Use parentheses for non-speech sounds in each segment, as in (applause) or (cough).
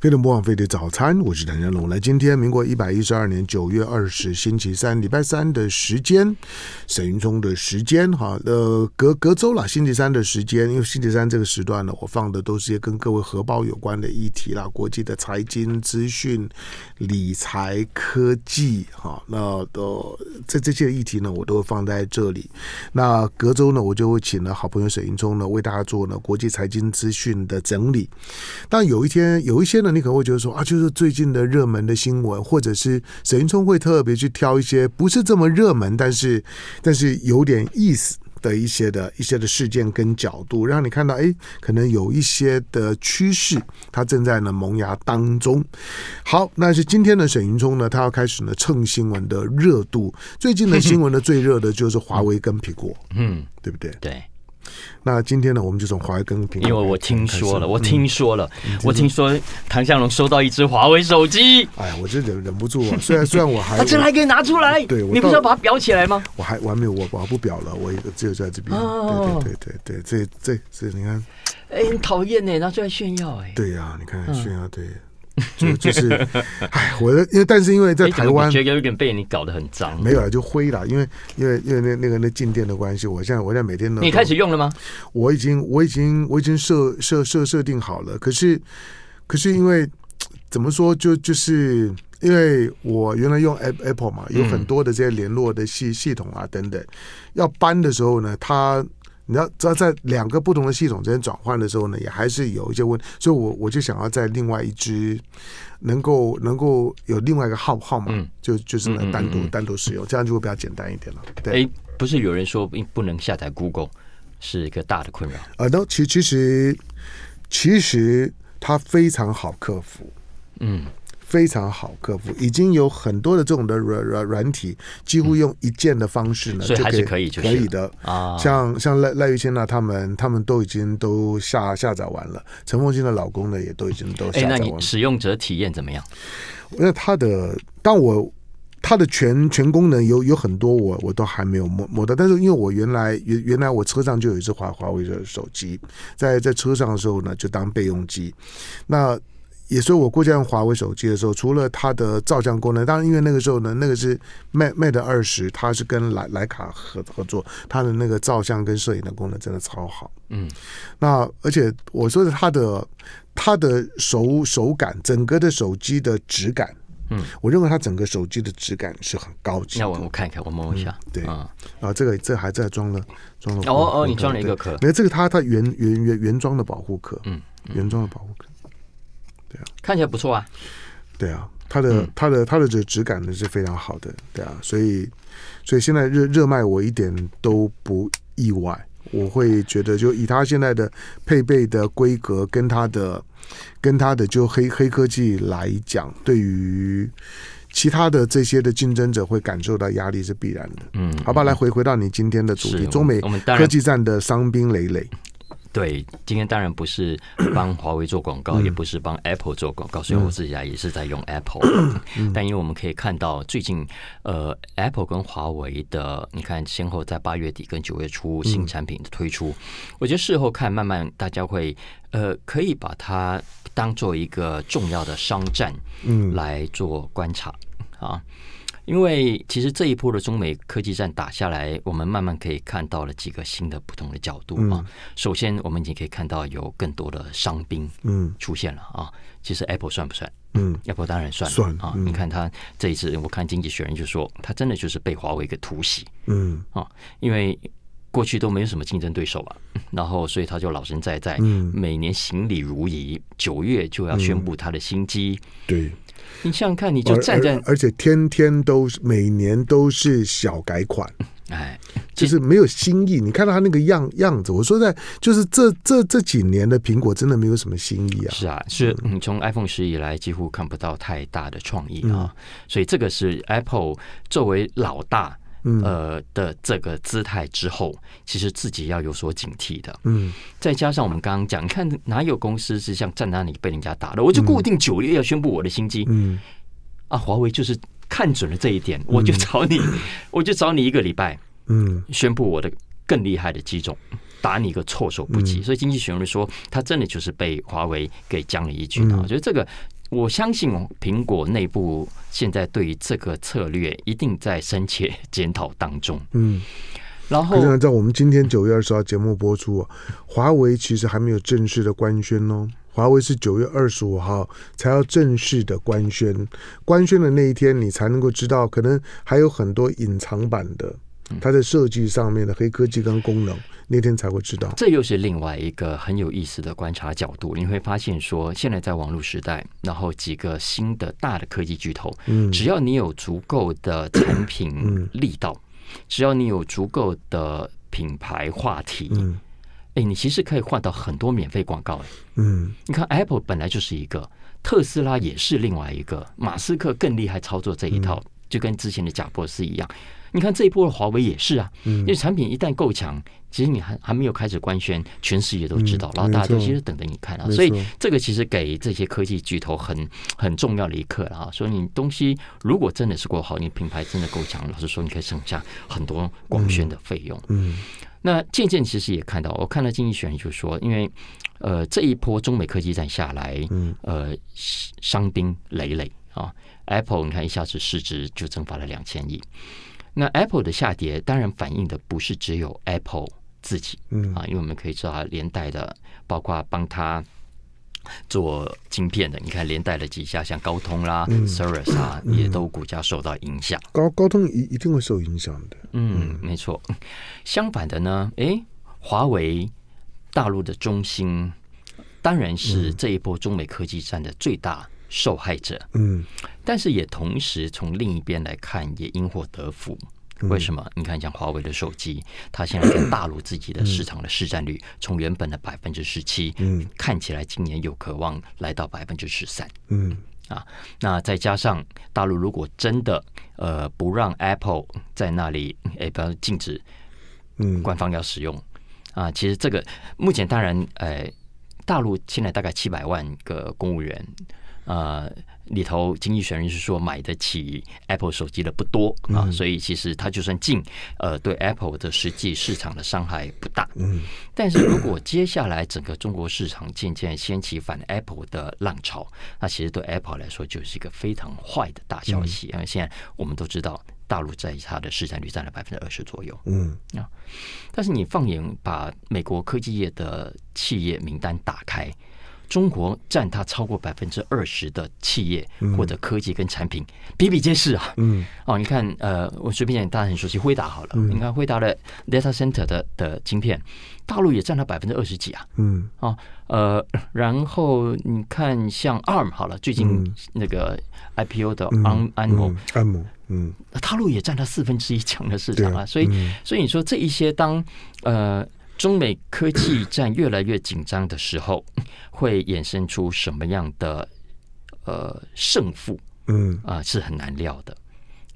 非得不枉费的早餐，我是谭江龙。来，今天民国一百一十二年九月二十星期三，礼拜三的时间，沈云聪的时间，哈，呃，隔隔周了，星期三的时间，因为星期三这个时段呢，我放的都是些跟各位荷包有关的议题啦，国际的财经资讯、理财、科技，哈，那都这这些议题呢，我都放在这里。那隔周呢，我就会请了好朋友沈云聪呢，为大家做呢国际财经资讯的整理。但有一天，有一些呢。你可能会觉得说啊，就是最近的热门的新闻，或者是沈云聪会特别去挑一些不是这么热门，但是但是有点意思的一些的一些的事件跟角度，让你看到哎，可能有一些的趋势，它正在呢萌芽当中。好，那是今天的沈云聪呢，他要开始呢蹭新闻的热度。最近的新闻呢最热的就是华为跟苹果，嗯，对不对？对。那今天呢，我们就从华为跟苹果，因为我听说了，我听说了，我听说唐向荣收到一只华为手机，哎，我真忍忍不住啊！虽然 (laughs) 虽然我还，他这还可以拿出来，对，你不是要把裱起来吗？我还我还没有，我我不裱了，我只有在这边，对对对对对，这这这，你看，哎，讨厌呢，拿出来炫耀哎，对呀，你看炫耀对。就就是，哎，我的因为但是因为在台湾觉得有点被你搞得很脏，没有就灰了，因为因为因为那那个那静电的关系，我现在我现在每天都你开始用了吗？我已经我已经我已经设设设设定好了，可是可是因为怎么说就就是因为我原来用 Apple 嘛，有很多的这些联络的系系统啊等等，要搬的时候呢，它。你要知道在两个不同的系统之间转换的时候呢，也还是有一些问，所以我我就想要在另外一支能够能够有另外一个号号码，就就是能单独单独使用，这样就会比较简单一点了。哎，不是有人说不能下载 Google 是一个大的困扰？呃，那其其实其实它非常好克服，嗯。非常好，客服已经有很多的这种的软软软体，几乎用一键的方式呢，就以可以，可以的啊。像像赖赖玉清呢，他们他们都已经都下下载完了。陈凤新的老公呢，也都已经都下载完了。哎，那你使用者体验怎么样？那他的，但我他的全全功能有有很多，我我都还没有摸摸到。但是因为我原来原原来我车上就有一只华华为的手机，在在车上的时候呢，就当备用机。那也说我过去用华为手机的时候，除了它的照相功能，当然因为那个时候呢，那个是 Mate Mate 二十，它是跟莱莱卡合合作，它的那个照相跟摄影的功能真的超好。嗯，那而且我说的它的它的手手感，整个的手机的质感，嗯，我认为它整个手机的质感是很高级。那我我看看，我摸一下，对啊，啊，这个这还在装了装了哦哦，你装了一个壳，有，这个它它原原原原装的保护壳，嗯，原装的保护壳。对啊，看起来不错啊。对啊，它的它的它的这质感呢是非常好的。对啊，所以所以现在热热卖我一点都不意外。我会觉得，就以它现在的配备的规格跟它的跟它的就黑黑科技来讲，对于其他的这些的竞争者会感受到压力是必然的。嗯，好吧，来回回到你今天的主题，中美科技战的伤兵累累。对，今天当然不是 (coughs) 帮华为做广告，也不是帮 Apple 做广告，所以我自己啊也是在用 Apple。但因为我们可以看到，最近呃，Apple 跟华为的，你看先后在八月底跟九月初新产品的推出，我觉得事后看，慢慢大家会呃，可以把它当做一个重要的商战，嗯，来做观察啊。因为其实这一波的中美科技战打下来，我们慢慢可以看到了几个新的不同的角度啊。首先，我们已经可以看到有更多的伤兵嗯出现了啊。其实 Apple 算不算？嗯，Apple 当然算算啊。你看他这一次，我看《经济学人》就说，他真的就是被华为给突袭嗯啊，因为过去都没有什么竞争对手吧，然后所以他就老生在在每年行礼如仪，九月就要宣布他的新机对。你想想看，你就站在，而且天天都是每年都是小改款，(laughs) 哎，就是没有新意。你看到他那个样样子，我说在就是这这这几年的苹果真的没有什么新意啊，是啊，是，从 iPhone 十以来几乎看不到太大的创意啊，所以这个是 Apple 作为老大。呃的这个姿态之后，其实自己要有所警惕的。嗯，再加上我们刚刚讲，你看哪有公司是像在那里被人家打的？我就固定九月要宣布我的新机。嗯，啊，华为就是看准了这一点，我就找你，(laughs) 我就找你一个礼拜。嗯，宣布我的更厉害的机种，打你一个措手不及。所以经济评论说，他真的就是被华为给将了一军啊！我觉得这个。我相信苹果内部现在对于这个策略一定在深切检讨当中。嗯，然后可能在我们今天九月二十号节目播出，华为其实还没有正式的官宣哦。华为是九月二十五号才要正式的官宣，官宣的那一天你才能够知道，可能还有很多隐藏版的。它在设计上面的黑科技跟功能，那天才会知道。这又是另外一个很有意思的观察角度。你会发现说，现在在网络时代，然后几个新的大的科技巨头，嗯，只要你有足够的产品力道，只要你有足够的品牌话题，嗯，哎，你其实可以换到很多免费广告。嗯，你看 Apple 本来就是一个，特斯拉也是另外一个，马斯克更厉害，操作这一套。就跟之前的贾博士一样，你看这一波华为也是啊，因为产品一旦够强，其实你还还没有开始官宣，全世界都知道，然后大家都其实等着你看啊。所以这个其实给这些科技巨头很很重要的一课了啊。所以你东西如果真的是够好，你品牌真的够强，老实说你可以省下很多光宣的费用。嗯，那渐渐其实也看到，我看到经济学人就说，因为呃这一波中美科技战下来，嗯，呃伤兵累累啊。Apple，你看一下子市值就蒸发了两千亿。那 Apple 的下跌，当然反映的不是只有 Apple 自己，嗯啊，因为我们可以知道连带的，包括帮他做晶片的，你看连带了几家，像高通啦、s e r v i c 啊，也都股价受到影响。高高通一一定会受影响的。嗯，没错。相反的呢，哎，华为、大陆的中心当然是这一波中美科技战的最大。受害者，嗯，但是也同时从另一边来看，也因祸得福。为什么？你看，像华为的手机，它现在在大陆自己的市场的市占率，从原本的百分之十七，嗯，看起来今年有渴望来到百分之十三，嗯，啊，那再加上大陆如果真的呃不让 Apple 在那里，哎，不要禁止，嗯，官方要使用啊，其实这个目前当然，呃，大陆现在大概七百万个公务员。呃，里头经济学人是说买得起 Apple 手机的不多啊，所以其实它就算进，呃，对 Apple 的实际市场的伤害不大。嗯，但是如果接下来整个中国市场渐渐掀起反 Apple 的浪潮，那其实对 Apple 来说就是一个非常坏的大消息。因为现在我们都知道，大陆在它的市占率占了百分之二十左右。嗯，啊，但是你放眼把美国科技业的企业名单打开。中国占它超过百分之二十的企业或者科技跟产品比比皆是啊！嗯，哦，你看，呃，我随便讲，大家很熟悉辉达好了。你看辉达的 data center 的的晶片，大陆也占了百分之二十几啊！嗯，哦，呃，然后你看像 ARM 好了，最近那个 IPO 的 ARM、ARM、ARM，嗯，大陆也占了四分之一强的市场啊！所以，所以你说这一些当呃。中美科技战越来越紧张的时候，(laughs) 会衍生出什么样的呃胜负？嗯啊，是很难料的。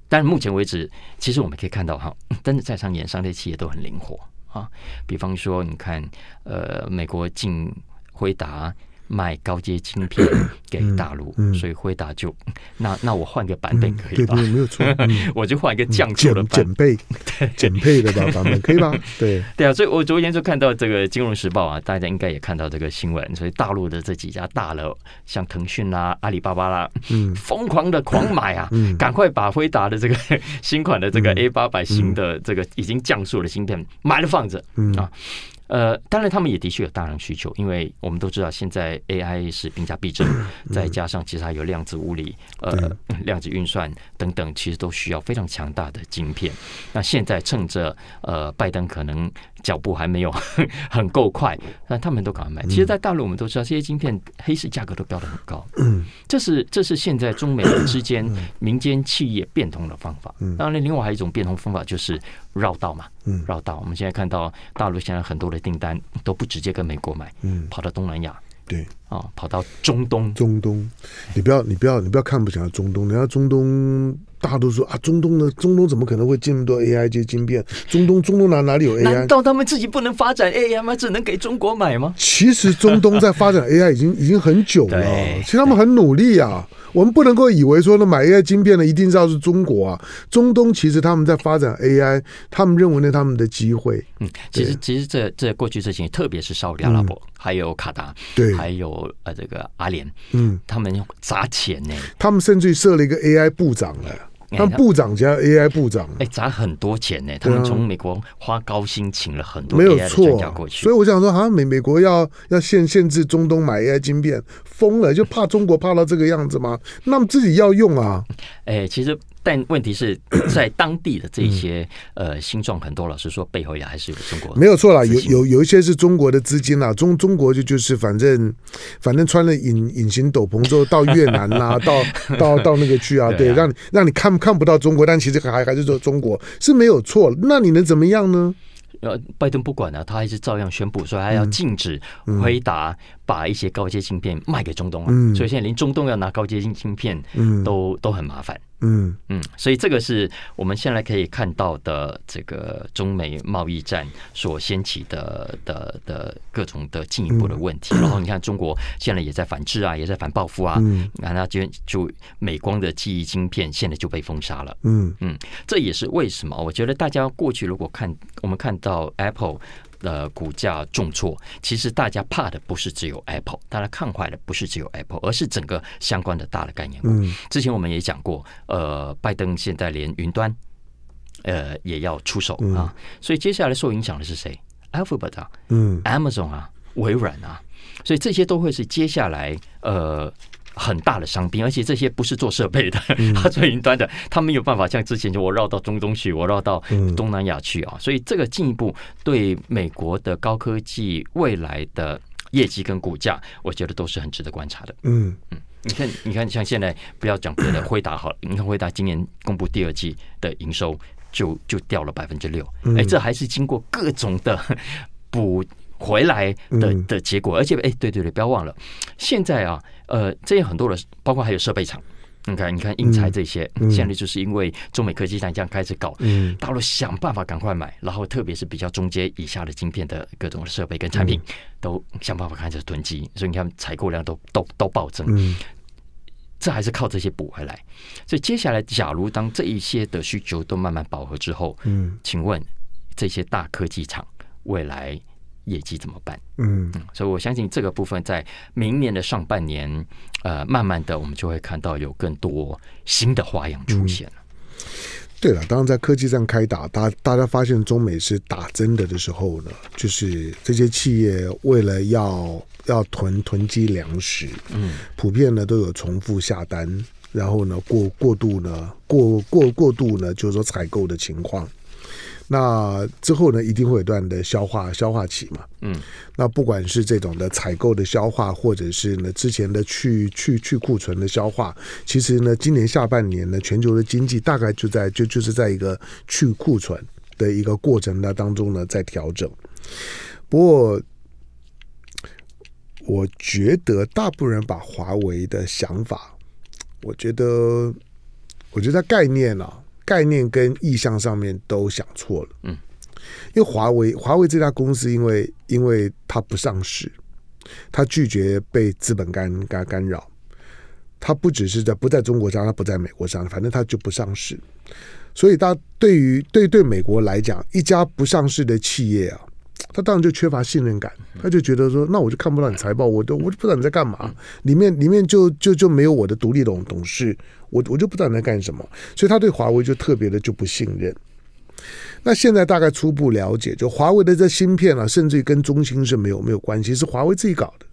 但目前为止，其实我们可以看到哈，真 (laughs) 的在场演商业企业都很灵活啊。比方说，你看呃，美国进回答。卖高阶芯片 (coughs) 给大陆，所以辉达就，那那我换个版本可以吧？没有错，(laughs) 我就换一个降速的版本，(laughs) 减配的版本可以吧？(laughs) 对对啊，所以我昨天就看到这个《金融时报》啊，大家应该也看到这个新闻，所以大陆的这几家大楼，像腾讯啦、阿里巴巴啦，疯狂的狂买啊，赶快把辉达的这个新款的这个 A 八百型的这个已经降速的芯片买了放着啊。呃，当然，他们也的确有大量需求，因为我们都知道，现在 AI 是兵家必争，再加上其实还有量子物理、呃量子运算等等，其实都需要非常强大的晶片。那现在趁着呃拜登可能脚步还没有 (laughs) 很够快，那他们都赶着买。其实，在大陆我们都知道，这些晶片黑市价格都标的很高。这是这是现在中美之间民间企业变通的方法。当然，另外还有一种变通方法就是。绕道嘛，绕道。我们现在看到大陆现在很多的订单都不直接跟美国买，跑到东南亚。对。啊，跑到中东，中东，你不要，你不要，你不要看不起啊！中东，人家中东大多数啊，中东的中东怎么可能会进那么多 AI 接晶片？中东，中东哪哪里有 AI？难道他们自己不能发展 AI 吗？只能给中国买吗？其实中东在发展 AI 已经已经很久了，其实他们很努力啊。我们不能够以为说呢，买 AI 晶片呢，一定是要是中国啊。中东其实他们在发展 AI，他们认为呢，他们的机会。嗯，其实其实这这过去这些，特别是沙特阿拉伯，还有卡达，对，还有。呃，这个阿联，嗯，他们砸钱呢，他们甚至设了一个 AI 部长了，他们部长加 AI 部长，哎，砸很多钱呢，他们从美国花高薪请了很多 a 有专家过去，所以我想说，像美美国要要限限制中东买 AI 芯片，疯了，就怕中国怕到这个样子吗？那么自己要用啊，哎，其实。但问题是，在当地的这些呃新状，很多老师说背后也还是有中国。没有错啦，有有有一些是中国的资金啦，中中国就就是反正反正穿了隐隐形斗篷之后到越南啦，(laughs) 到到到那个去啊，对，让你让你看看不到中国，但其实还还是说中国是没有错。那你能怎么样呢？呃，拜登不管了，他还是照样宣布说他要禁止回答。把一些高阶芯片卖给中东了，所以现在连中东要拿高阶芯晶片都都很麻烦。嗯嗯，所以这个是我们现在可以看到的这个中美贸易战所掀起的的的各种的进一步的问题。然后你看，中国现在也在反制啊，也在反报复啊。那那就就美光的记忆晶片现在就被封杀了。嗯嗯，这也是为什么我觉得大家过去如果看我们看到 Apple。呃，股价重挫，其实大家怕的不是只有 Apple，大家看坏的不是只有 Apple，而是整个相关的大的概念股。之前我们也讲过，呃，拜登现在连云端，呃，也要出手啊，所以接下来受影响的是谁？Alphabet，嗯，Amazon 啊，微软啊，所以这些都会是接下来呃。很大的商品，而且这些不是做设备的，(laughs) 他做云端的，他没有办法像之前就我绕到中东去，我绕到东南亚去啊，所以这个进一步对美国的高科技未来的业绩跟股价，我觉得都是很值得观察的。嗯嗯，你看，你看，像现在不要讲别的，辉达好了，你看辉达今年公布第二季的营收就就掉了百分之六，哎，这还是经过各种的补。回来的的结果，而且哎，对对对，不要忘了，现在啊，呃，这有很多的，包括还有设备厂，你看，你看，英材这些，现在就是因为中美科技战样开始搞，大陆想办法赶快买，然后特别是比较中阶以下的晶片的各种设备跟产品，都想办法开始囤积，所以你看采购量都都都暴增，这还是靠这些补回来。所以接下来，假如当这一些的需求都慢慢饱和之后，嗯，请问这些大科技厂未来？业绩怎么办？嗯，所以我相信这个部分在明年的上半年，呃，慢慢的我们就会看到有更多新的花样出现了。对了，当然在科技上开打，大大家发现中美是打真的的时候呢，就是这些企业为了要要囤囤积粮食，嗯，普遍呢都有重复下单，然后呢过过度呢过过过度呢就是说采购的情况。那之后呢，一定会有段的消化消化期嘛。嗯，那不管是这种的采购的消化，或者是呢之前的去去去库存的消化，其实呢，今年下半年呢，全球的经济大概就在就就是在一个去库存的一个过程的当中呢，在调整。不过，我觉得大部分人把华为的想法，我觉得，我觉得概念啊。概念跟意向上面都想错了，嗯，因为华为华为这家公司，因为因为它不上市，它拒绝被资本干干干扰，它不只是在不在中国上，它不在美国上，反正它就不上市。所以，大家对于对对美国来讲，一家不上市的企业啊，他当然就缺乏信任感，他就觉得说，那我就看不到你财报，我都我就不知道你在干嘛，里面里面就就就没有我的独立董董事。我我就不知道你在干什么，所以他对华为就特别的就不信任。那现在大概初步了解，就华为的这芯片啊，甚至于跟中兴是没有没有关系，是华为自己搞的。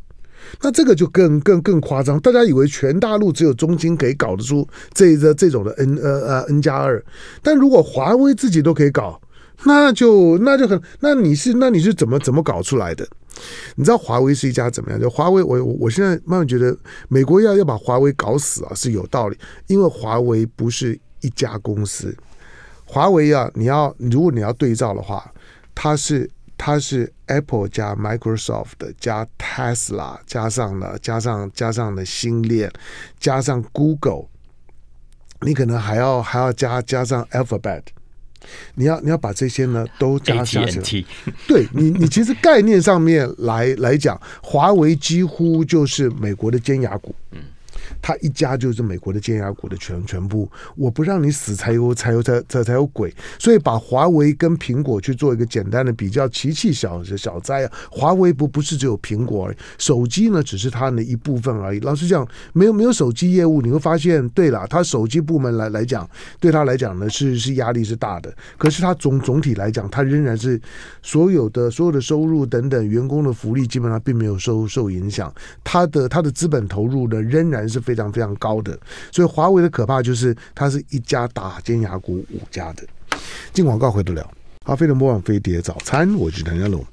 那这个就更更更夸张，大家以为全大陆只有中兴可以搞得出这这这种的 N 呃呃 N 加二，但如果华为自己都可以搞，那就那就很那你是那你是怎么怎么搞出来的？你知道华为是一家怎么样？就华为，我我现在慢慢觉得，美国要要把华为搞死啊是有道理，因为华为不是一家公司。华为啊，你要如果你要对照的话，它是它是 Apple 加 Microsoft 加 Tesla，加上了加上加上的新链，加上 Google，你可能还要还要加加上 Alphabet。你要你要把这些呢都加上，(laughs) 对你你其实概念上面来来讲，华为几乎就是美国的尖牙股，嗯。他一家就是美国的尖牙股的全全部，我不让你死才有才有才才才有鬼。所以把华为跟苹果去做一个简单的比较，奇奇小小灾啊！华为不不是只有苹果而已，手机呢只是他的一部分而已。老实讲，没有没有手机业务，你会发现，对了，他手机部门来来讲，对他来讲呢是是压力是大的。可是他总总体来讲，他仍然是所有的所有的收入等等，员工的福利基本上并没有受受影响。他的他的资本投入呢仍然是。非常非常高的，所以华为的可怕就是它是一家打尖牙股五家的，进广告回得了。啊。飞的魔幻飞碟早餐，我是得。家龙。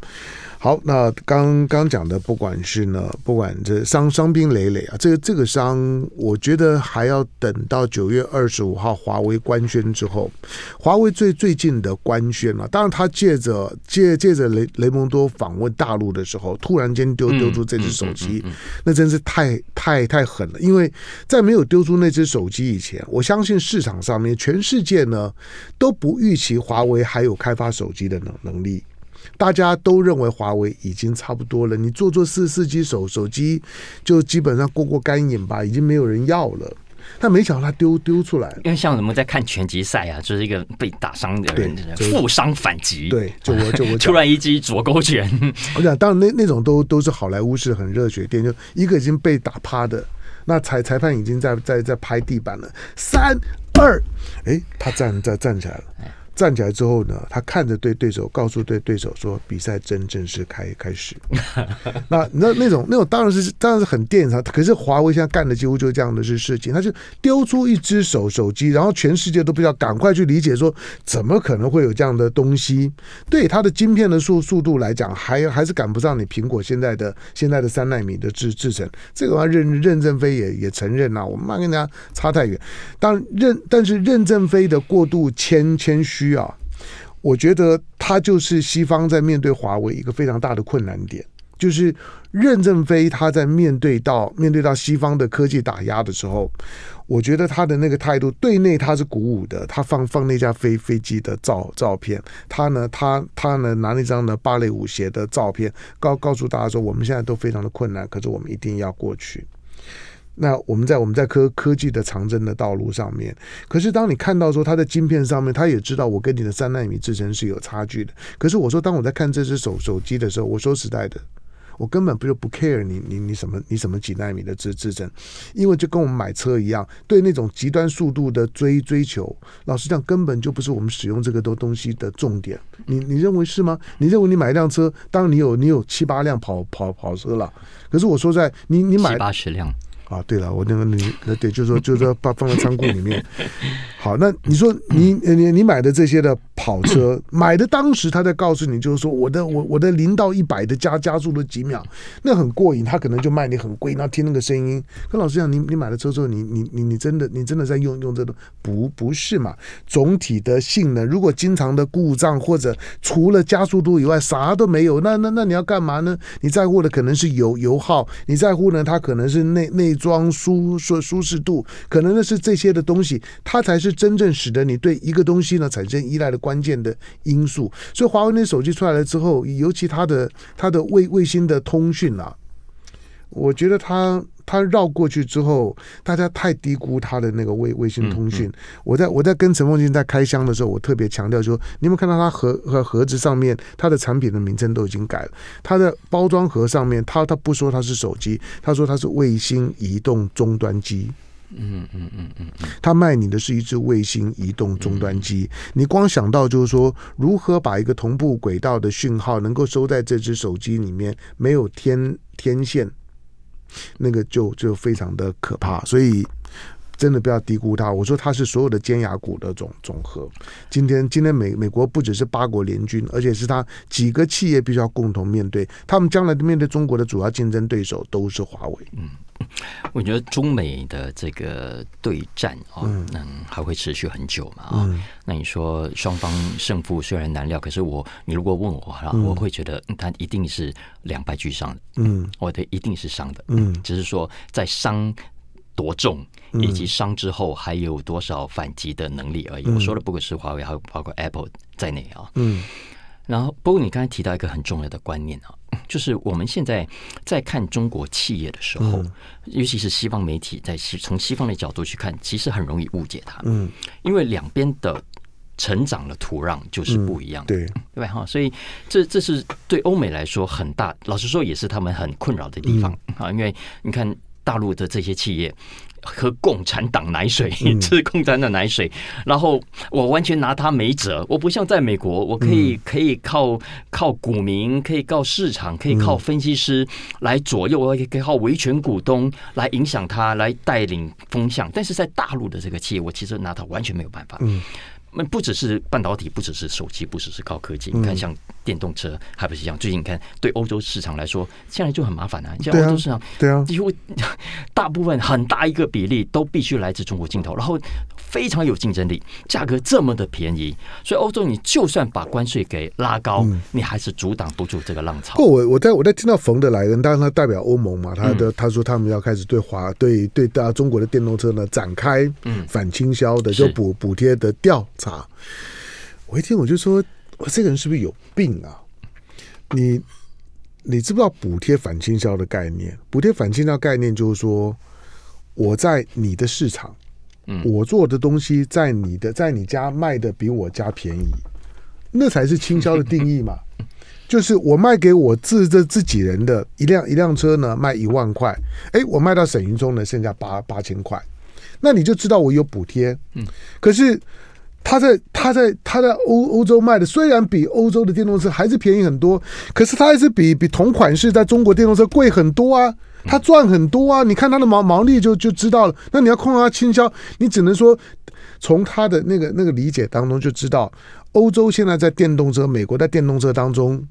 好，那刚刚讲的，不管是呢，不管这伤伤兵累累啊，这个这个伤，我觉得还要等到九月二十五号华为官宣之后，华为最最近的官宣了。当然，他借着借借着雷雷蒙多访问大陆的时候，突然间丢丢出这只手机，那真是太太太狠了。因为在没有丢出那只手机以前，我相信市场上面全世界呢都不预期华为还有开发手机的能能力。大家都认为华为已经差不多了，你做做四四 G 手手机就基本上过过干瘾吧，已经没有人要了。但没想到他丢丢出来，因为像我们在看拳击赛啊，就是一个被打伤的人，负伤反击，对，就我就我 (laughs) 突然一击左勾拳。我想当然那那种都都是好莱坞式很热血电影，就一个已经被打趴的，那裁裁判已经在在在拍地板了，三二，哎，他站站站起来了。站起来之后呢，他看着对对手，告诉对对手说：“比赛正正式开开始。” (laughs) 那那那种那种当然是当然是很电厂，可是华为现在干的几乎就是这样的事事情，他就丢出一只手手机，然后全世界都不知道赶快去理解说怎么可能会有这样的东西？对它的晶片的速速度来讲，还还是赶不上你苹果现在的现在的三纳米的制制成。这个话任任正非也也承认了，我们跟人家差太远。但任但是任正非的过度谦谦虚。需要，我觉得他就是西方在面对华为一个非常大的困难点，就是任正非他在面对到面对到西方的科技打压的时候，我觉得他的那个态度，对内他是鼓舞的，他放放那架飞飞机的照照片，他呢他他呢拿那张呢芭蕾舞鞋的照片告告诉大家说，我们现在都非常的困难，可是我们一定要过去。那我们在我们在科科技的长征的道路上面，可是当你看到说它的晶片上面，它也知道我跟你的三纳米制程是有差距的。可是我说，当我在看这只手手机的时候，我说实在的，我根本不就不 care 你你你什么你什么几纳米的制制程，因为就跟我们买车一样，对那种极端速度的追追求，老实讲根本就不是我们使用这个东东西的重点。你你认为是吗？你认为你买一辆车，当你有你有七八辆跑跑跑车了，可是我说在你你买八十辆。啊，对了，我那个你那对，就是说，就是说放放在仓库里面。(laughs) 好，那你说你你你买的这些的跑车，买的当时他在告诉你，就是说我的我我的零到一百的加加速了几秒，那很过瘾，他可能就卖你很贵。那听那个声音，跟老师讲，你你买了车之后，你你你你真的你真的在用用这个不不是嘛？总体的性能，如果经常的故障或者除了加速度以外啥都没有，那那那你要干嘛呢？你在乎的可能是油油耗，你在乎呢，它可能是内内。装舒适舒适度，可能呢是这些的东西，它才是真正使得你对一个东西呢产生依赖的关键的因素。所以华为那手机出来了之后，尤其他的它的卫卫星的通讯啊，我觉得他他绕过去之后，大家太低估他的那个卫卫星通讯。我在我在跟陈凤金在开箱的时候，我特别强调，说你有没有看到他盒盒盒子上面，他的产品的名称都已经改了。他的包装盒上面，他他不说他是手机，他说他是卫星移动终端机。嗯嗯嗯嗯，他卖你的是一只卫星移动终端机。你光想到就是说，如何把一个同步轨道的讯号能够收在这只手机里面，没有天天线。那个就就非常的可怕，所以真的不要低估它。我说它是所有的尖牙股的总总和。今天今天美美国不只是八国联军，而且是他几个企业必须要共同面对。他们将来面对中国的主要竞争对手都是华为。嗯。我觉得中美的这个对战啊，嗯，还会持续很久嘛啊。那你说双方胜负虽然难料，可是我你如果问我啊，我会觉得它一定是两败俱伤的。嗯，我的一定是伤的。嗯，只是说在伤多重以及伤之后还有多少反击的能力而已。我说的不过是华为，还有包括 Apple 在内啊。嗯，然后不过你刚才提到一个很重要的观念啊。就是我们现在在看中国企业的时候，尤其是西方媒体在西从西方的角度去看，其实很容易误解它。嗯，因为两边的成长的土壤就是不一样，对对吧？哈，所以这这是对欧美来说很大，老实说也是他们很困扰的地方啊。因为你看大陆的这些企业。喝共产党奶水，吃共产党奶水，然后我完全拿他没辙。我不像在美国，我可以可以靠靠股民，可以靠市场，可以靠分析师来左右，我可以靠维权股东来影响他，来带领风向。但是在大陆的这个企业，我其实拿他完全没有办法。那不只是半导体，不只是手机，不只是高科技。你看，像电动车还不是一样？最近你看，对欧洲市场来说，现在就很麻烦啊。对啊，欧洲市场对啊，几乎 (laughs) 大部分很大一个比例都必须来自中国镜头，然后非常有竞争力，价格这么的便宜，所以欧洲你就算把关税给拉高，你还是阻挡不住这个浪潮。不，我我在我在听到冯的来人，但是他代表欧盟嘛，他的他说他们要开始对华对对大中国的电动车呢展开嗯反倾销的，就补补贴的调。啊！我一听我就说，我这个人是不是有病啊？你你知不知道补贴反倾销的概念？补贴反倾销概念就是说，我在你的市场，嗯，我做的东西在你的在你家卖的比我家便宜，那才是倾销的定义嘛。(laughs) 就是我卖给我自这自己人的一辆一辆车呢，卖一万块，哎，我卖到沈云中呢，剩下八八千块，那你就知道我有补贴。嗯，可是。他在他在他在欧欧洲卖的虽然比欧洲的电动车还是便宜很多，可是它还是比比同款式在中国电动车贵很多啊，它赚很多啊，你看它的毛毛利就就知道了。那你要控它倾销，你只能说从他的那个那个理解当中就知道，欧洲现在在电动车，美国在电动车当中。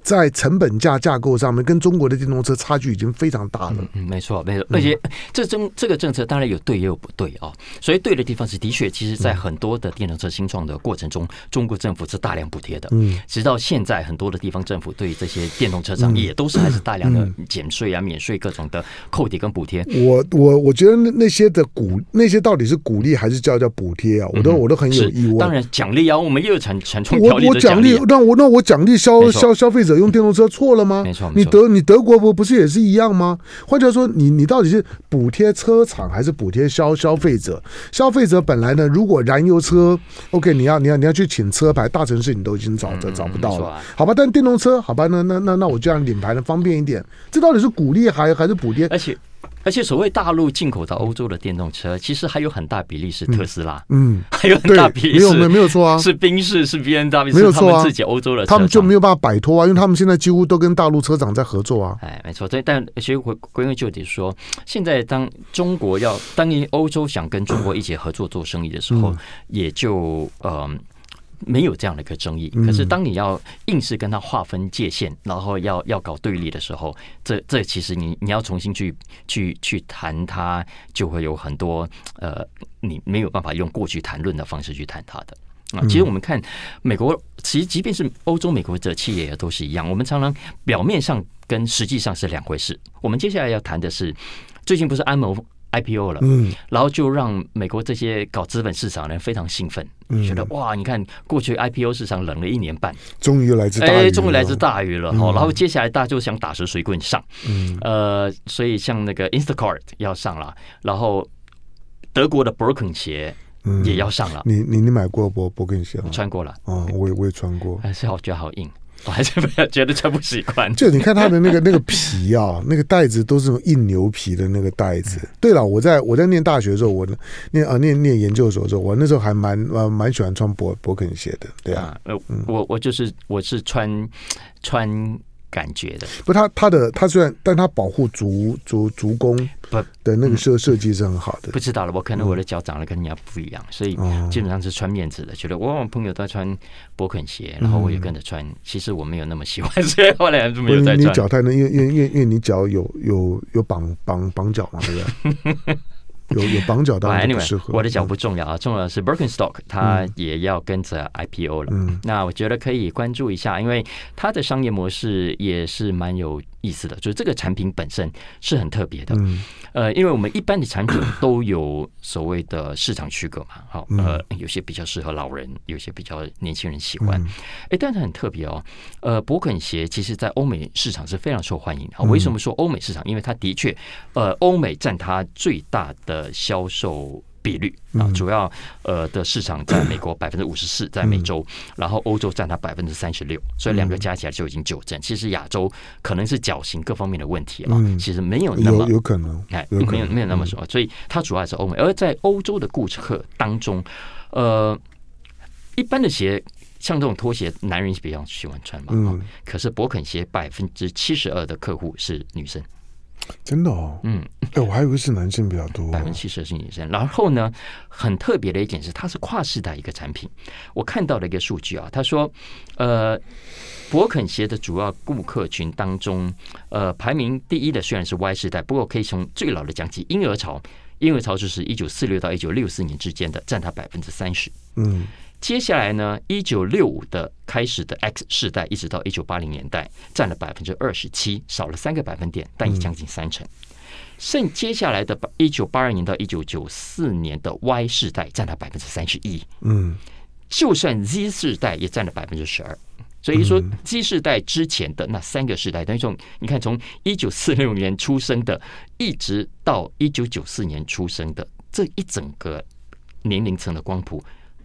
在成本价架构上面，跟中国的电动车差距已经非常大了。嗯，没错，没错。而且这政这个政策当然有对也有不对啊。所以对的地方是，的确，其实在很多的电动车新创的过程中，中国政府是大量补贴的。嗯，直到现在很多的地方政府对这些电动车厂也都是还是大量的减税啊、免税各种的扣抵跟补贴。我我我觉得那些的鼓那些到底是鼓励还是叫叫补贴啊？我都我都很有疑问。当然奖励啊，我们又有产产创条例的奖励。那我那我奖励消消消费。者用电动车错了吗？没错，你德你德国不不是也是一样吗？换句话说，你你到底是补贴车厂还是补贴消消费者？消费者本来呢，如果燃油车，OK，你要你要你要去请车牌，大城市你都已经找着找不到了，好吧？但电动车，好吧？那那那那我这样领牌呢方便一点，这到底是鼓励还还是补贴？而且。而且，所谓大陆进口到欧洲的电动车，其实还有很大比例是特斯拉。嗯，(laughs) 还有很大比例是，没有没有错啊，是宾士，是 B N W，没有错啊，自己欧洲的，他们就没有办法摆脱啊，因为他们现在几乎都跟大陆车厂在合作啊。哎，没错，但其实回归根究底说，现在当中国要，当欧洲想跟中国一起合作做生意的时候，也就嗯。没有这样的一个争议，可是当你要硬是跟他划分界限，然后要要搞对立的时候，这这其实你你要重新去去去谈他，就会有很多呃，你没有办法用过去谈论的方式去谈他的啊。其实我们看美国，其实即便是欧洲、美国的企业也都是一样，我们常常表面上跟实际上是两回事。我们接下来要谈的是，最近不是安谋 IPO 了，嗯，然后就让美国这些搞资本市场的人非常兴奋，觉得哇，你看过去 IPO 市场冷了一年半，终于来自哎，终于来自大鱼了。然后接下来大家就想打蛇随棍上，嗯，呃，所以像那个 Instacart 要上了，然后德国的 Broken 鞋也要上了。你你你买过博博 o 鞋吗？穿过了，哦，我也我也穿过，还是好，觉得好硬。我还是觉得穿不习惯。就你看他的那个那个皮啊，那个袋子都是那种硬牛皮的那个袋子。对了，我在我在念大学的时候，我念啊念念研究所的时候，我那时候还蛮呃蛮喜欢穿勃勃肯鞋的。对啊，呃，我我就是我是穿穿。感觉的，不，他他的他虽然，但他保护足足足弓不的那个设设计是很好的，不知道了，我可能我的脚长得跟人家不一样，所以基本上是穿面子的，觉得我朋友都穿勃肯鞋，然后我也跟着穿，其实我没有那么喜欢，(laughs) 所以后来没有再穿。你脚太嫩，因为因为因为因为你脚有有有绑绑绑脚嘛，对不对？(laughs) 有有绑脚当然 w 适合，我的脚不重要啊，重要的是 Birkenstock 它也要跟着 I P O 了。嗯，那我觉得可以关注一下，因为它的商业模式也是蛮有意思的，就是这个产品本身是很特别的。嗯，呃，因为我们一般的产品都有所谓的市场区隔嘛，好，呃，有些比较适合老人，有些比较年轻人喜欢。哎，但是很特别哦，呃，勃肯鞋其实在欧美市场是非常受欢迎的。为什么说欧美市场？因为它的确，呃，欧美占它最大的。销售比率啊，主要呃的市场在美国百分之五十四，在美洲，然后欧洲占它百分之三十六，所以两个加起来就已经九成。其实亚洲可能是脚型各方面的问题了，其实没有那么有可能，哎，没有没有那么说，所以它主要是欧美。而在欧洲的顾客当中，呃，一般的鞋像这种拖鞋，男人比较喜欢穿嘛，可是博肯鞋百分之七十二的客户是女生。真的哦，嗯，哎，我还以为是男性比较多，百分之七十是女生。然后呢，很特别的一点是，它是跨世代一个产品。我看到了一个数据啊，他说，呃，博肯鞋的主要顾客群当中，呃，排名第一的虽然是 Y 世代，不过可以从最老的讲起，婴儿潮，婴儿潮就是一九四六到一九六四年之间的，占它百分之三十，嗯。接下来呢？一九六五的开始的 X 世代，一直到一九八零年代，占了百分之二十七，少了三个百分点，但已将近三成。剩接下来的，一九八二年到一九九四年的 Y 世代，占了百分之三十一。嗯，就算 Z 世代也占了百分之十二。所以说，Z 世代之前的那三个世代，等于说，你看从一九四六年出生的，一直到一九九四年出生的这一整个年龄层的光谱。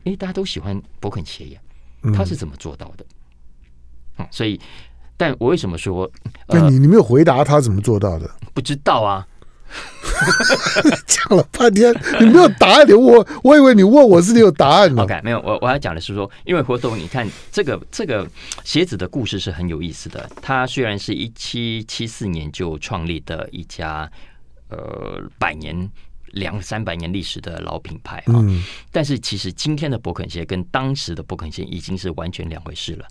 哎，大家都喜欢伯肯鞋呀，他是怎么做到的？所以，但我为什么说？那你你没有回答他怎么做到的？不知道啊，讲了半天，你没有答案。你我我以为你问我是你有答案嘛？OK，没有，我我要讲的是说，因为活动，你看这个这个鞋子的故事是很有意思的。他虽然是一七七四年就创立的一家呃百年。两三百年历史的老品牌哈，但是其实今天的博肯鞋跟当时的博肯鞋已经是完全两回事了。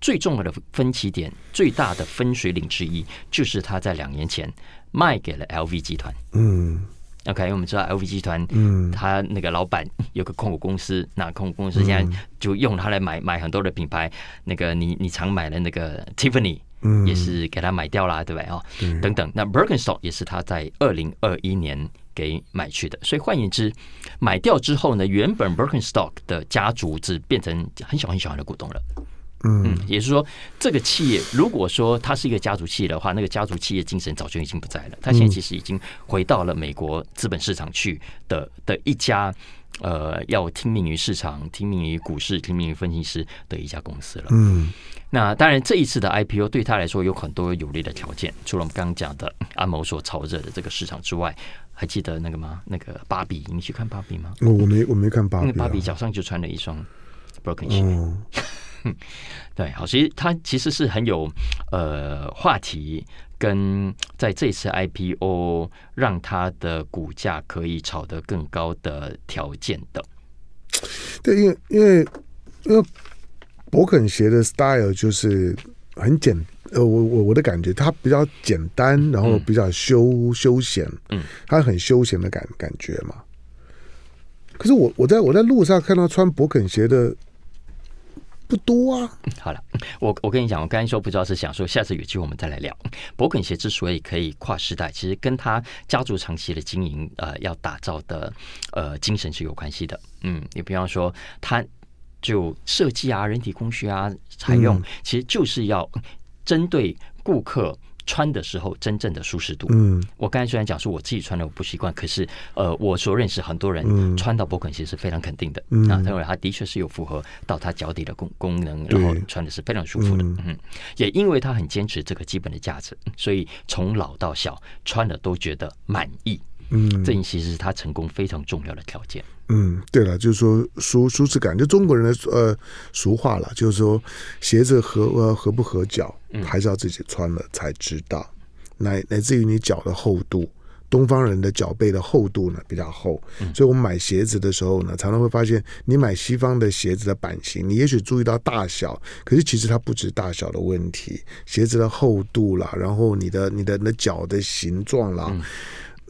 最重要的分歧点、最大的分水岭之一，就是他在两年前卖给了 LV 集团。嗯，OK，我们知道 LV 集团，嗯，他那个老板有个控股公司，那控股公司现在就用它来买买很多的品牌。那个你你常买的那个 Tiffany，嗯，也是给他买掉了，对不对哦，等等，那 Bergen s t o c k 也是他在二零二一年。给买去的，所以换言之，买掉之后呢，原本 b i r k e n s t o c k 的家族只变成很小很小的股东了。嗯，也就是说，这个企业如果说它是一个家族企业的话，那个家族企业精神早就已经不在了。他现在其实已经回到了美国资本市场去的的一家，呃，要听命于市场、听命于股市、听命于分析师的一家公司了。嗯，那当然，这一次的 I P O 对他来说有很多有利的条件，除了我们刚刚讲的阿某所炒热的这个市场之外。还记得那个吗？那个芭比，你去看芭比吗？我我没我没看芭比，芭比脚上就穿了一双 broken broken 鞋。(laughs) 对，好，其实它其实是很有呃话题，跟在这次 IPO 让它的股价可以炒得更高的条件的。对，因为因为因为 e 肯鞋的 style 就是很简。呃，我我我的感觉，它比较简单，然后比较休休闲，嗯，它很休闲的感感觉嘛。可是我我在我在路上看到穿勃肯鞋的不多啊。(laughs) 好了，我我跟你讲，我刚才说不知道是想说，下次有机会我们再来聊。勃肯鞋之所以可以跨时代，其实跟它家族长期的经营呃要打造的呃精神是有关系的。嗯，你比方说，它就设计啊、人体工学啊、采用，其实就是要。针对顾客穿的时候真正的舒适度，嗯，我刚才虽然讲说我自己穿的我不习惯，可是呃，我所认识很多人穿到波肯鞋是非常肯定的，那他认为他的确是有符合到他脚底的功功能，然后穿的是非常舒服的，嗯，也因为他很坚持这个基本的价值，所以从老到小穿了都觉得满意，嗯，这其实是他成功非常重要的条件。嗯，对了，就是说舒舒适感，就中国人的呃俗话了，就是说鞋子合呃合不合脚，还是要自己穿了才知道。乃乃至于你脚的厚度，东方人的脚背的厚度呢比较厚，所以我们买鞋子的时候呢，常常会发现你买西方的鞋子的版型，你也许注意到大小，可是其实它不止大小的问题，鞋子的厚度啦，然后你的你的那脚的形状啦。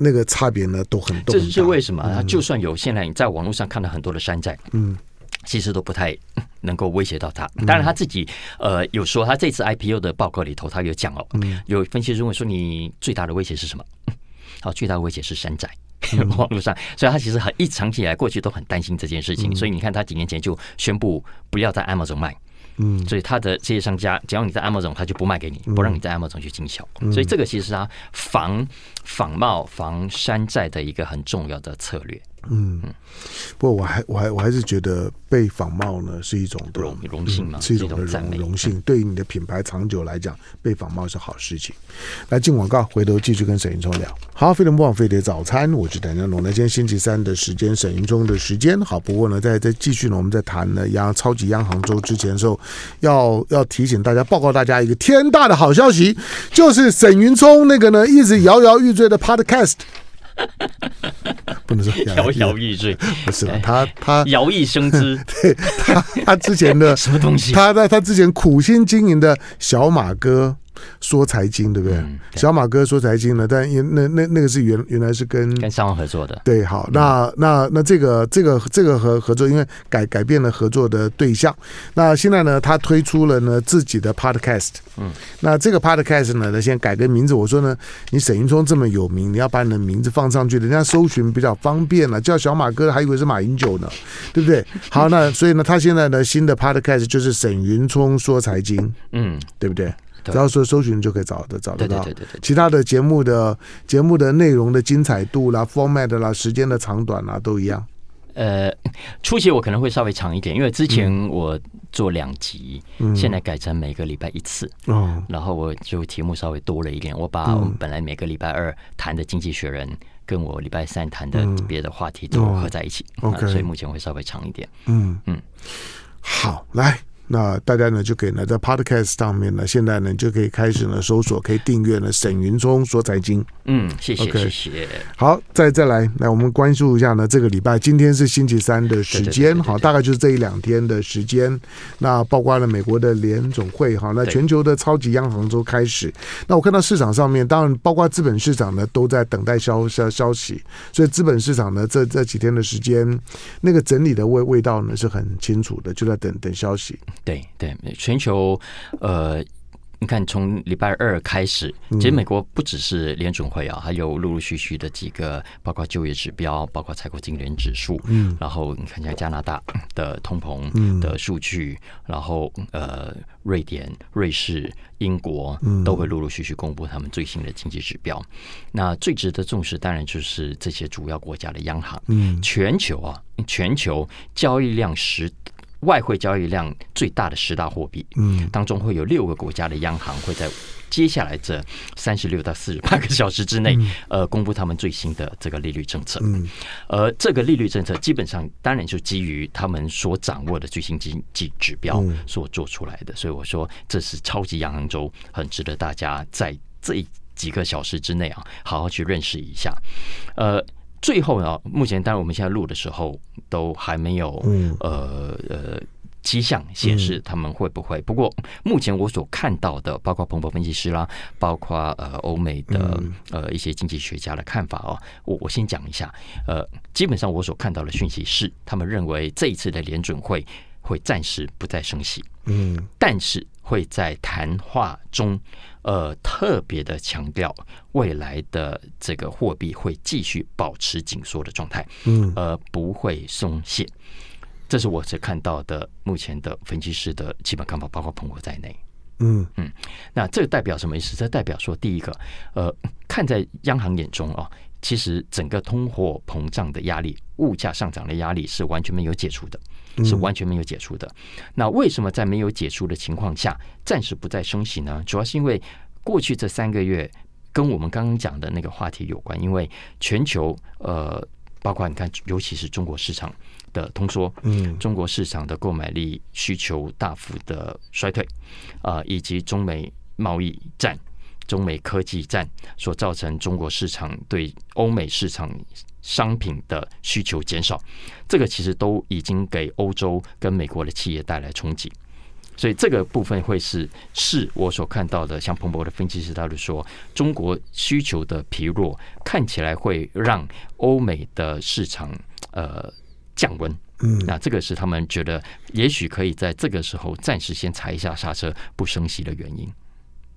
那个差别呢都很多。这是为什么？就算有现在你在网络上看到很多的山寨，嗯，其实都不太能够威胁到他。当然他自己呃有说，他这次 IPO 的报告里头，他有讲哦，有分析认为说你最大的威胁是什么？(laughs) 好，最大的威胁是山寨 (laughs) 网络上，所以他其实很一长期以来过去都很担心这件事情，所以你看他几年前就宣布不要在 Amazon 卖。嗯，所以他的这些商家，只要你在按摩中，他就不卖给你，不让你在按摩中去经销。所以这个其实是他防仿冒、防山寨的一个很重要的策略。嗯，不过我还我还我还是觉得被仿冒呢是一种荣荣幸嘛，是一种荣荣幸。对于你的品牌长久来讲，被仿冒是好事情。来进广告，回头继续跟沈云冲聊。好，飞常不枉飞的早餐，我是等江龙。那今天星期三的时间，沈云冲的时间。好，不过呢，在在继续呢，我们在谈呢央超级央行周之前的时候，要要提醒大家，报告大家一个天大的好消息，就是沈云冲那个呢一直摇摇欲坠的 Podcast。(laughs) 不能说摇摇欲坠，(laughs) 不是他他摇曳生姿，(laughs) 对，他他之前的什么东西，他在他之前苦心经营的小马哥。说财经对不对？小马哥说财经呢。但因那那那个是原原来是跟跟上合作的，对，好，那那那这个这个这个合合作，因为改改变了合作的对象，那现在呢，他推出了呢自己的 podcast，嗯，那这个 podcast 呢，他先改个名字，我说呢，你沈云冲这么有名，你要把你的名字放上去，人家搜寻比较方便了，叫小马哥还以为是马英九呢，(laughs) 对不对？好，那所以呢，他现在呢新的 podcast 就是沈云冲说财经，嗯，对不对？然后说。搜寻就可以找的找得到。对对对对对。其他的节目的节目的内容的精彩度啦，format 啦，时间的长短啦，都一样。呃，初期我可能会稍微长一点，因为之前我做两集，现在改成每个礼拜一次。哦。然后我就题目稍微多了一点，我把我们本来每个礼拜二谈的经济学人，跟我礼拜三谈的别的话题都合在一起。OK。所以目前会稍微长一点。嗯嗯。好，来。那大家呢就可以呢在 Podcast 上面呢，现在呢就可以开始呢搜索，可以订阅呢沈云聪说财经。嗯，谢谢，谢谢。好，再再来，来我们关注一下呢这个礼拜，今天是星期三的时间，好，大概就是这一两天的时间。那包括了美国的联总会，哈，那全球的超级央行都开始。那我看到市场上面，当然包括资本市场呢，都在等待消消消息，所以资本市场呢这这几天的时间，那个整理的味味道呢是很清楚的，就在等等消息。对对，全球，呃，你看从礼拜二开始，其实美国不只是联准会啊，还有陆陆续续的几个，包括就业指标，包括采购经理人指数，嗯，然后你看像加拿大的通膨的数据，然后呃，瑞典、瑞士、英国都会陆陆续续公布他们最新的经济指标。那最值得重视，当然就是这些主要国家的央行。嗯，全球啊，全球交易量十。外汇交易量最大的十大货币，嗯，当中会有六个国家的央行会在接下来这三十六到四十八个小时之内，呃，公布他们最新的这个利率政策。嗯，而这个利率政策基本上当然就基于他们所掌握的最新经济指标所做出来的。所以我说，这是超级央行周，很值得大家在这几个小时之内啊，好好去认识一下，呃。最后呢，目前当然我们现在录的时候都还没有呃呃迹象显示他们会不会。不过目前我所看到的，包括彭博分析师啦，包括呃欧美的呃一些经济学家的看法哦，我我先讲一下。呃，基本上我所看到的讯息是，他们认为这一次的联准会会暂时不再升息，嗯，但是会在谈话中。呃，特别的强调，未来的这个货币会继续保持紧缩的状态，嗯，而不会松懈。这是我所看到的目前的分析师的基本看法，包括彭博在内。嗯嗯，那这代表什么意思？这代表说，第一个，呃，看在央行眼中啊。其实，整个通货膨胀的压力、物价上涨的压力是完全没有解除的，是完全没有解除的。那为什么在没有解除的情况下，暂时不再升息呢？主要是因为过去这三个月跟我们刚刚讲的那个话题有关，因为全球呃，包括你看，尤其是中国市场的通缩，嗯，中国市场的购买力需求大幅的衰退啊，以及中美贸易战。中美科技战所造成中国市场对欧美市场商品的需求减少，这个其实都已经给欧洲跟美国的企业带来冲击。所以这个部分会是是我所看到的。像彭博的分析师他就说，中国需求的疲弱看起来会让欧美的市场呃降温，嗯，那这个是他们觉得也许可以在这个时候暂时先踩一下刹车，不升息的原因。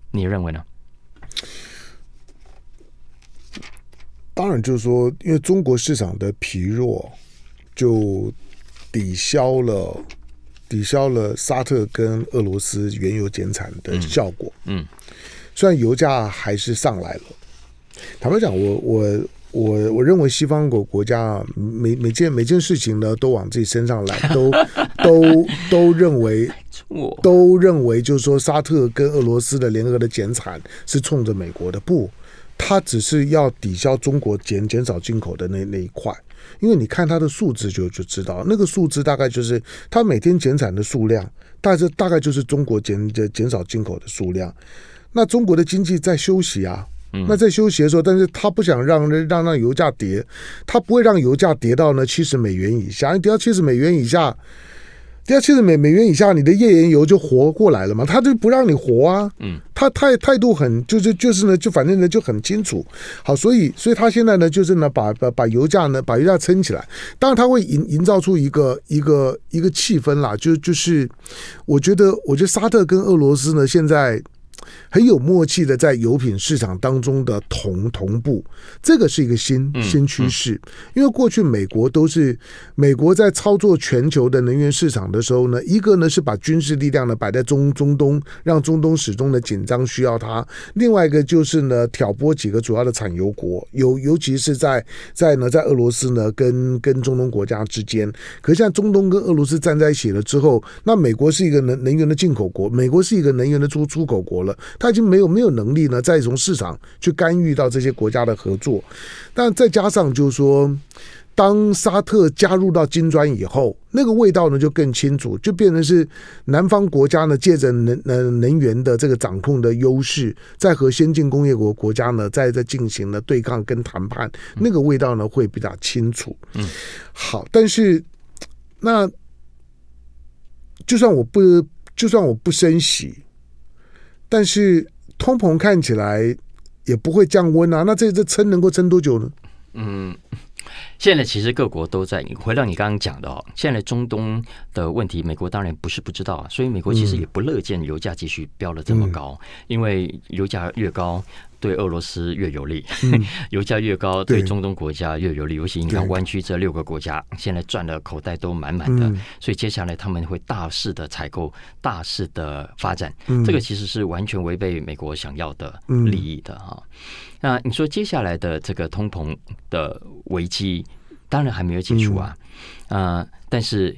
你认为呢？当然，就是说，因为中国市场的疲弱，就抵消了抵消了沙特跟俄罗斯原油减产的效果。嗯，虽然油价还是上来了。坦白讲，我我我我认为西方国国家每每件每件事情呢，都往自己身上来，都都都认为。都认为，就是说，沙特跟俄罗斯的联合的减产是冲着美国的，不，他只是要抵消中国减减少进口的那那一块。因为你看它的数字就就知道，那个数字大概就是它每天减产的数量，大致大概就是中国减减减少进口的数量。那中国的经济在休息啊，那在休息的时候，但是他不想让让让油价跌，他不会让油价跌到呢七十美元以下，跌到七十美元以下。第二，七十美美元以下，你的页岩油就活过来了嘛，他就不让你活啊，嗯，他态态度很，就是就是呢，就反正呢就很清楚，好，所以所以他现在呢，就是呢把把把油价呢把油价撑起来，当然他会营营造出一个一个一个气氛啦，就就是，我觉得我觉得沙特跟俄罗斯呢现在。很有默契的，在油品市场当中的同同步，这个是一个新新趋势。因为过去美国都是美国在操作全球的能源市场的时候呢，一个呢是把军事力量呢摆在中中东，让中东始终的紧张需要它；另外一个就是呢挑拨几个主要的产油国，尤尤其是在在呢在俄罗斯呢跟跟中东国家之间。可像中东跟俄罗斯站在一起了之后，那美国是一个能能源的进口国，美国是一个能源的出出口国了。他已经没有没有能力呢，再从市场去干预到这些国家的合作，但再加上就是说，当沙特加入到金砖以后，那个味道呢就更清楚，就变成是南方国家呢借着能能能源的这个掌控的优势，在和先进工业国国家呢在在进行了对抗跟谈判，那个味道呢会比较清楚。嗯，好，但是那就算我不就算我不升喜。但是通膨看起来也不会降温啊，那这这撑能够撑多久呢？嗯，现在其实各国都在回到你刚刚讲的哦，现在中东的问题，美国当然不是不知道，所以美国其实也不乐见油价继续飙了这么高，因为油价越高。对俄罗斯越有利，(laughs) 油价越高，对中东国家越有利。尤其你看，弯曲这六个国家现在赚的口袋都满满的，所以接下来他们会大肆的采购，大肆的发展。这个其实是完全违背美国想要的利益的啊。那你说接下来的这个通膨的危机，当然还没有解除啊。啊，但是。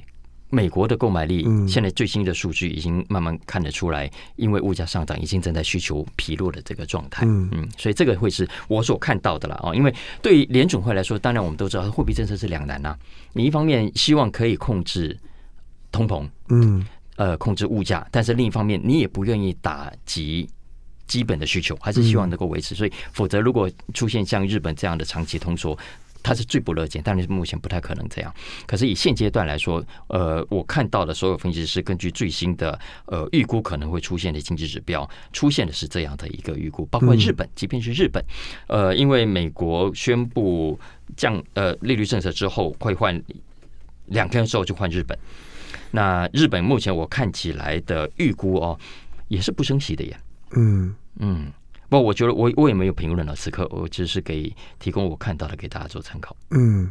美国的购买力，现在最新的数据已经慢慢看得出来，因为物价上涨，已经正在需求疲弱的这个状态。嗯，所以这个会是我所看到的了啊。因为对于联总会来说，当然我们都知道，货币政策是两难呐。你一方面希望可以控制通膨，嗯，呃，控制物价，但是另一方面，你也不愿意打击基本的需求，还是希望能够维持。所以，否则如果出现像日本这样的长期通缩。他是最不乐见，但是目前不太可能这样。可是以现阶段来说，呃，我看到的所有分析师根据最新的呃预估，可能会出现的经济指标，出现的是这样的一个预估。包括日本，即便是日本，呃，因为美国宣布降呃利率政策之后，会换两天之后就换日本。那日本目前我看起来的预估哦，也是不升息的耶。嗯嗯。不，我觉得我我也没有评论了。此刻我只是给提供我看到的给大家做参考。嗯，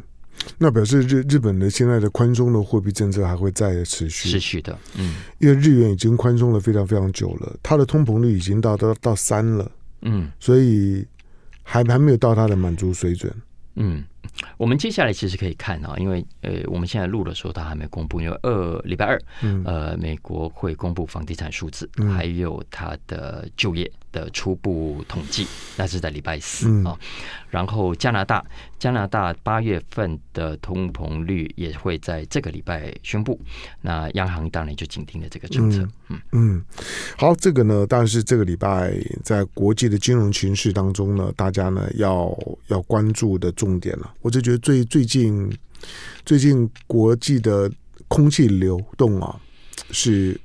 那表示日日本的现在的宽松的货币政策还会再持续持续的。嗯，因为日元已经宽松了非常非常久了，它的通膨率已经到到到三了。嗯，所以还还没有到它的满足水准。嗯。我们接下来其实可以看啊，因为呃，我们现在录的时候它还没公布，因为二礼拜二，呃，美国会公布房地产数字，还有它的就业的初步统计，那是在礼拜四啊。然后加拿大，加拿大八月份的通膨率也会在这个礼拜宣布。那央行当然就紧盯了这个政策。嗯嗯，好，这个呢，但然是这个礼拜在国际的金融情势当中呢，大家呢要要关注的重点了。我就觉得最最近最近国际的空气流动啊，是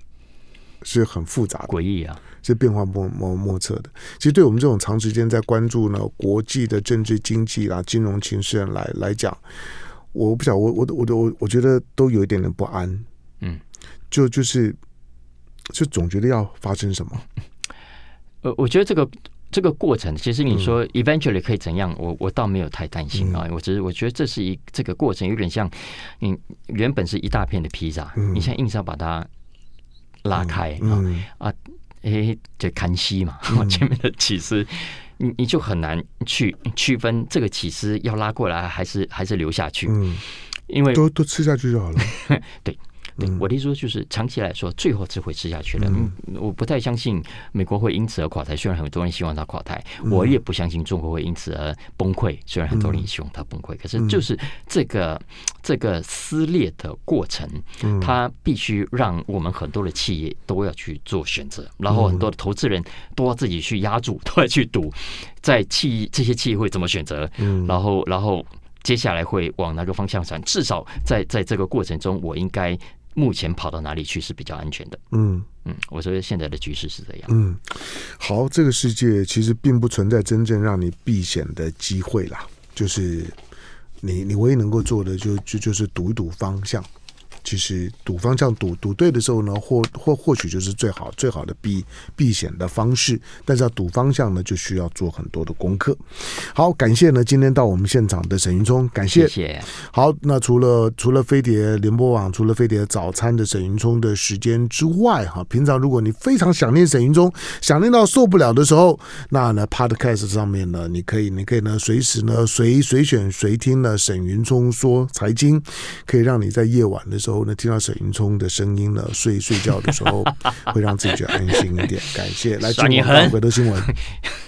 是很复杂、的、诡异啊，是变化莫莫莫测的。其实，对我们这种长时间在关注呢国际的政治、经济啊、金融情势来来讲，我不晓得，我我我我我我觉得都有一点点不安。嗯，就就是就总觉得要发生什么。(laughs) 呃，我觉得这个。这个过程，其实你说 eventually 可以怎样，我我倒没有太担心啊。我只是我觉得这是一这个过程，有点像你原本是一大片的披萨，你现在硬是要把它拉开啊啊，哎就看戏嘛。(laughs) 前面的起司，你你就很难去区分这个起司要拉过来还是还是留下去，因为都都吃下去就好了。(laughs) 对。我的意思说就是长期来说，最后是会吃下去的。我不太相信美国会因此而垮台，虽然很多人希望它垮台；我也不相信中国会因此而崩溃，虽然很多人希望它崩溃。可是，就是这个这个撕裂的过程，它必须让我们很多的企业都要去做选择，然后很多的投资人都要自己去压住，都要去赌，在企业这些企业会怎么选择，然后然后接下来会往哪个方向转。至少在在这个过程中，我应该。目前跑到哪里去是比较安全的？嗯嗯，我说现在的局势是这样。嗯，好，这个世界其实并不存在真正让你避险的机会啦，就是你你唯一能够做的就就就是赌一赌方向。其实赌方向、赌赌对的时候呢，或或或许就是最好、最好的避避险的方式。但是要赌方向呢，就需要做很多的功课。好，感谢呢，今天到我们现场的沈云冲，感谢。好，那除了除了飞碟、联播网、除了飞碟早餐的沈云冲的时间之外，哈，平常如果你非常想念沈云冲，想念到受不了的时候，那呢，podcast 上面呢，你可以，你可以呢，随时呢，随随选随听呢，沈云冲说财经，可以让你在夜晚的时候。时候呢，听到沈云聪的声音呢，睡睡觉的时候会让自己得安心一点。感谢来听我们《回头新闻》。(laughs)